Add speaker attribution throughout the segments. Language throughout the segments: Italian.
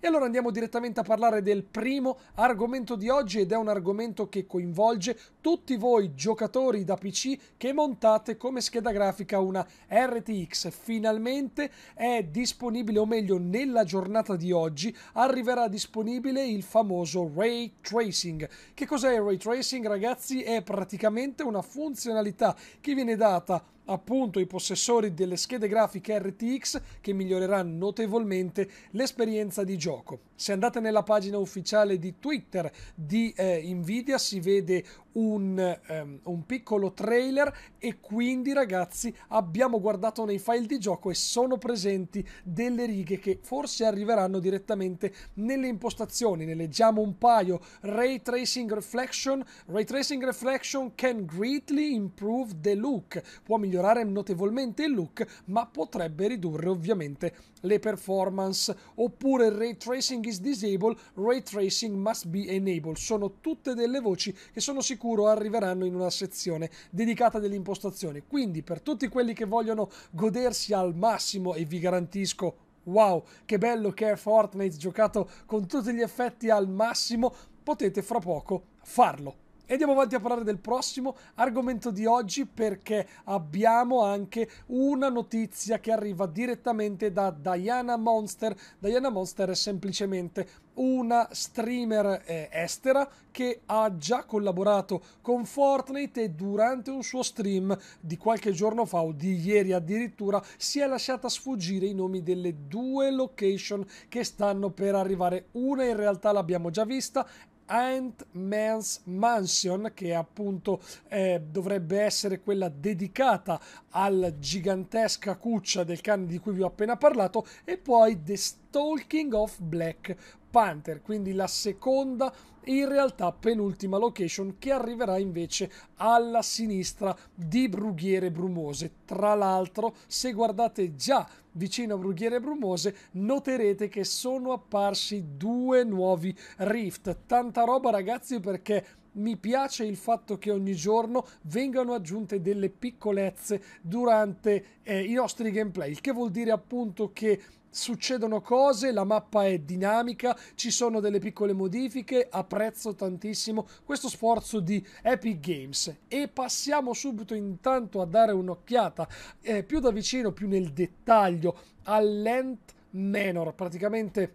Speaker 1: E allora andiamo direttamente a parlare del primo argomento di oggi ed è un argomento che coinvolge tutti voi giocatori da PC che montate come scheda grafica una RTX. Finalmente è disponibile, o meglio nella giornata di oggi arriverà disponibile il famoso ray tracing. Che cos'è il ray tracing ragazzi? È praticamente una funzionalità che viene data appunto i possessori delle schede grafiche RTX che miglioreranno notevolmente l'esperienza di gioco. Se andate nella pagina ufficiale di Twitter di eh, Nvidia si vede un, um, un piccolo trailer e quindi ragazzi abbiamo guardato nei file di gioco e sono presenti delle righe che forse arriveranno direttamente nelle impostazioni. Ne leggiamo un paio. Ray Tracing Reflection. Ray Tracing Reflection can greatly improve the look. Può migliorare notevolmente il look, ma potrebbe ridurre ovviamente le performance. Oppure Ray Tracing is disabled, Ray Tracing must be enabled. Sono tutte delle voci che sono sicure sicuro arriveranno in una sezione dedicata delle impostazioni. Quindi per tutti quelli che vogliono godersi al massimo, e vi garantisco wow, che bello che è Fortnite giocato con tutti gli effetti al massimo, potete fra poco farlo. E andiamo avanti a parlare del prossimo argomento di oggi perché abbiamo anche una notizia che arriva direttamente da Diana Monster. Diana Monster è semplicemente una streamer eh, estera che ha già collaborato con Fortnite e durante un suo stream di qualche giorno fa o di ieri addirittura si è lasciata sfuggire i nomi delle due location che stanno per arrivare. Una in realtà l'abbiamo già vista Ant-Man's Mansion, che appunto eh, dovrebbe essere quella dedicata alla gigantesca cuccia del cane di cui vi ho appena parlato, e poi The Stalking of Black Panther, quindi la seconda e in realtà penultima location che arriverà invece alla sinistra di Brughiere Brumose. Tra l'altro, se guardate già vicino a Brughiere Brumose, noterete che sono apparsi due nuovi rift. Tanta roba ragazzi perché mi piace il fatto che ogni giorno vengano aggiunte delle piccolezze durante eh, i nostri gameplay, il che vuol dire appunto che succedono cose, la mappa è dinamica, ci sono delle piccole modifiche, apprezzo tantissimo questo sforzo di Epic Games e passiamo subito intanto a dare un'occhiata eh, più da vicino, più nel dettaglio all'Ent Menor, praticamente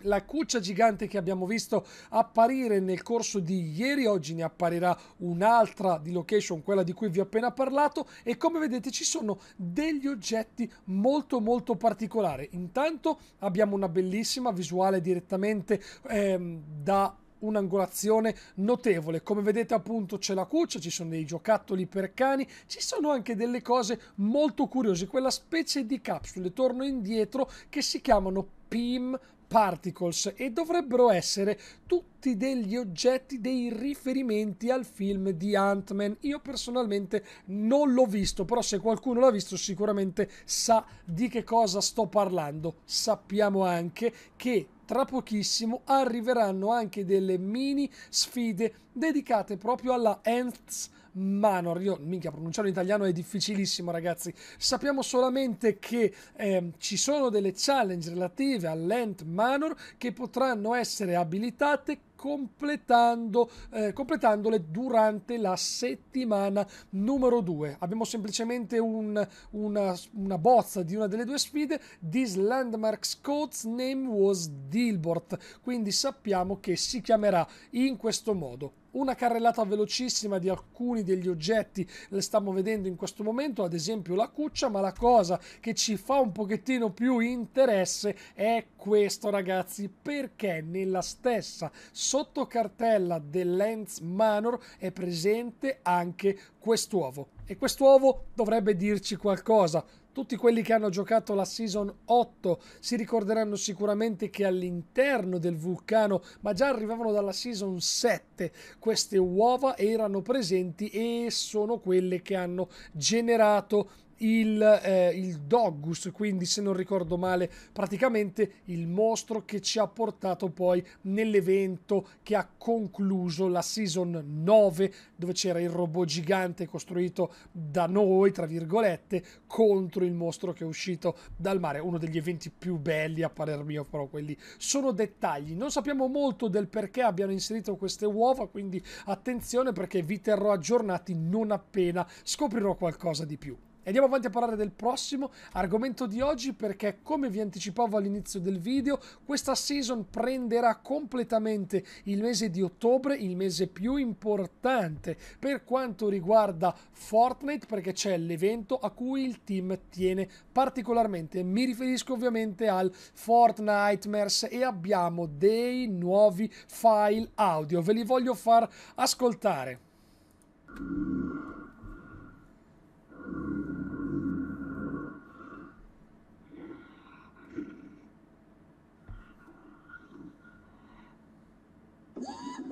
Speaker 1: la cuccia gigante che abbiamo visto apparire nel corso di ieri, oggi ne apparirà un'altra di location, quella di cui vi ho appena parlato e come vedete ci sono degli oggetti molto molto particolari. Intanto abbiamo una bellissima visuale direttamente ehm, da un'angolazione notevole. Come vedete appunto c'è la cuccia, ci sono dei giocattoli per cani, ci sono anche delle cose molto curiose, quella specie di capsule, torno indietro, che si chiamano PIM Particles e dovrebbero essere tutti degli oggetti, dei riferimenti al film di Ant-Man. Io personalmente non l'ho visto, però se qualcuno l'ha visto sicuramente sa di che cosa sto parlando. Sappiamo anche che tra pochissimo arriveranno anche delle mini sfide dedicate proprio alla Ents Manor. Io, minchia, pronunciare in italiano è difficilissimo, ragazzi. Sappiamo solamente che eh, ci sono delle challenge relative all'Ent Manor che potranno essere abilitate completando, eh, completandole durante la settimana numero 2. Abbiamo semplicemente un, una, una, bozza di una delle due sfide. This landmark's code's name was Dilbert, quindi sappiamo che si chiamerà in questo modo una carrellata velocissima di alcuni degli oggetti, le stiamo vedendo in questo momento, ad esempio la cuccia, ma la cosa che ci fa un pochettino più interesse è questo ragazzi, perché nella stessa sottocartella del Lens Manor è presente anche quest'uovo e quest'uovo dovrebbe dirci qualcosa. Tutti quelli che hanno giocato la Season 8 si ricorderanno sicuramente che all'interno del vulcano, ma già arrivavano dalla Season 7, queste uova erano presenti e sono quelle che hanno generato il, eh, il Doggus, quindi se non ricordo male, praticamente il mostro che ci ha portato poi nell'evento che ha concluso la season 9, dove c'era il robot gigante costruito da noi, tra virgolette, contro il mostro che è uscito dal mare. Uno degli eventi più belli a parer mio, però quelli sono dettagli. Non sappiamo molto del perché abbiano inserito queste uova, quindi attenzione perché vi terrò aggiornati non appena scoprirò qualcosa di più andiamo avanti a parlare del prossimo argomento di oggi perché come vi anticipavo all'inizio del video questa season prenderà completamente il mese di ottobre, il mese più importante per quanto riguarda Fortnite perché c'è l'evento a cui il team tiene particolarmente. Mi riferisco ovviamente al Fortnite Mers e abbiamo dei nuovi file audio, ve li voglio far ascoltare.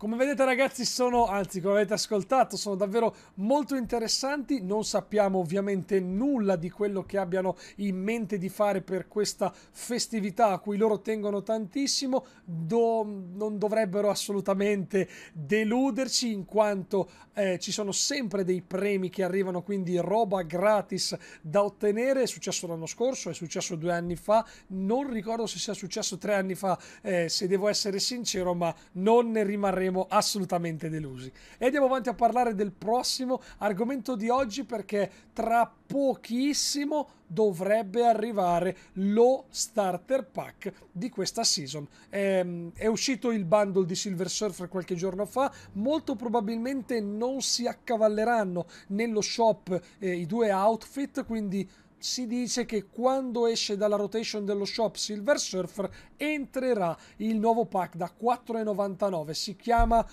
Speaker 1: Come vedete ragazzi sono, anzi come avete ascoltato, sono davvero molto interessanti, non sappiamo ovviamente nulla di quello che abbiano in mente di fare per questa festività a cui loro tengono tantissimo, Do, non dovrebbero assolutamente deluderci in quanto eh, ci sono sempre dei premi che arrivano, quindi roba gratis da ottenere, è successo l'anno scorso, è successo due anni fa, non ricordo se sia successo tre anni fa, eh, se devo essere sincero, ma non ne rimarremo saremo assolutamente delusi. E andiamo avanti a parlare del prossimo argomento di oggi perché tra pochissimo dovrebbe arrivare lo starter pack di questa season. Ehm, è, uscito il bundle di Silver Surfer qualche giorno fa, molto probabilmente non si accavalleranno nello shop eh, i due outfit, quindi si dice che quando esce dalla rotation dello shop Silver Surfer entrerà il nuovo pack da 4,99. Si chiama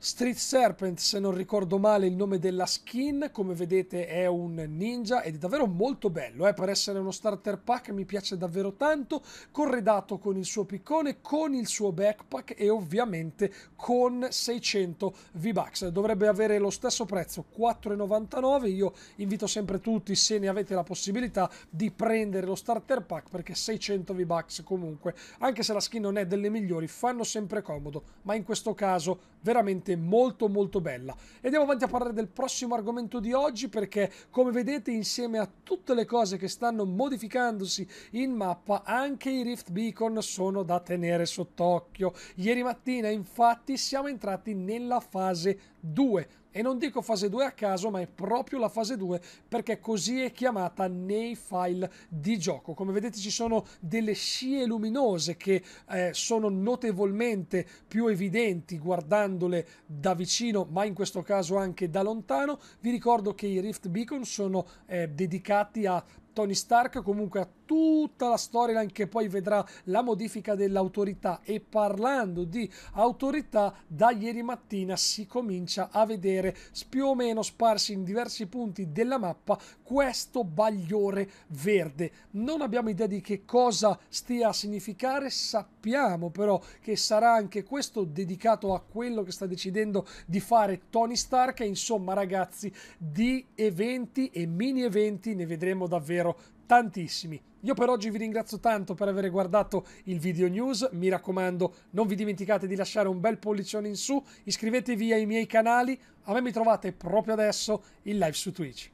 Speaker 1: Street Serpent, se non ricordo male il nome della skin, come vedete è un ninja ed è davvero molto bello, eh? per essere uno starter pack mi piace davvero tanto, corredato con il suo piccone, con il suo backpack e ovviamente con 600 V-Bucks. Dovrebbe avere lo stesso prezzo, 4,99, io invito sempre tutti, se ne avete la possibilità, di prendere lo starter pack perché 600 V-Bucks comunque, anche se la skin non è delle migliori, fanno sempre comodo, ma in questo caso veramente molto molto bella. E andiamo avanti a parlare del prossimo argomento di oggi perché come vedete insieme a tutte le cose che stanno modificandosi in mappa anche i Rift Beacon sono da tenere sott'occhio. Ieri mattina infatti siamo entrati nella fase 2 e non dico fase 2 a caso, ma è proprio la fase 2 perché così è chiamata nei file di gioco. Come vedete ci sono delle scie luminose che eh, sono notevolmente più evidenti guardando guardandole da vicino, ma in questo caso anche da lontano. Vi ricordo che i Rift Beacon sono eh, dedicati a Tony Stark comunque ha tutta la storyline che poi vedrà la modifica dell'autorità e parlando di autorità da ieri mattina si comincia a vedere più o meno sparsi in diversi punti della mappa questo bagliore verde non abbiamo idea di che cosa stia a significare sappiamo però che sarà anche questo dedicato a quello che sta decidendo di fare Tony Stark e insomma ragazzi di eventi e mini eventi ne vedremo davvero davvero tantissimi. Io per oggi vi ringrazio tanto per aver guardato il video news, mi raccomando non vi dimenticate di lasciare un bel pollicione in su, iscrivetevi ai miei canali, a me mi trovate proprio adesso in live su Twitch.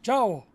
Speaker 1: Ciao!